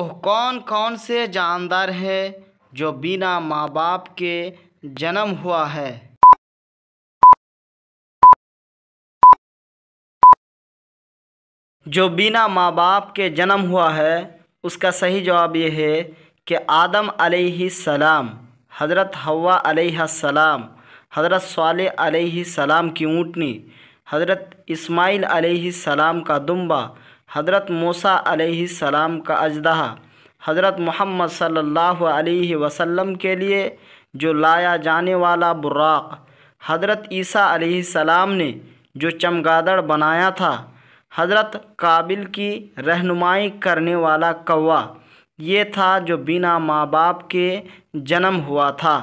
ओह कौन कौन से जानदार है जो बिना माँ बाप के जन्म हुआ है जो बिना माँ बाप के जन्म हुआ है उसका सही जवाब ये है कि आदम सलाम हज़रत हवा सलाम हज़रत साल सलाम की ऊँटनी हज़रत इस्माइल सलाम का दुम्बा हज़रत मूसा सलाम का अजदहा हज़रत मोहम्मद सल्लल्लाहु अलैहि वसल्लम के लिए जो लाया जाने वाला बुराक हज़रत ईसा सलाम ने जो चमगादड़ बनाया था हज़रत काबिल की रहनुमाई करने वाला कौवा ये था जो बिना माँ बाप के जन्म हुआ था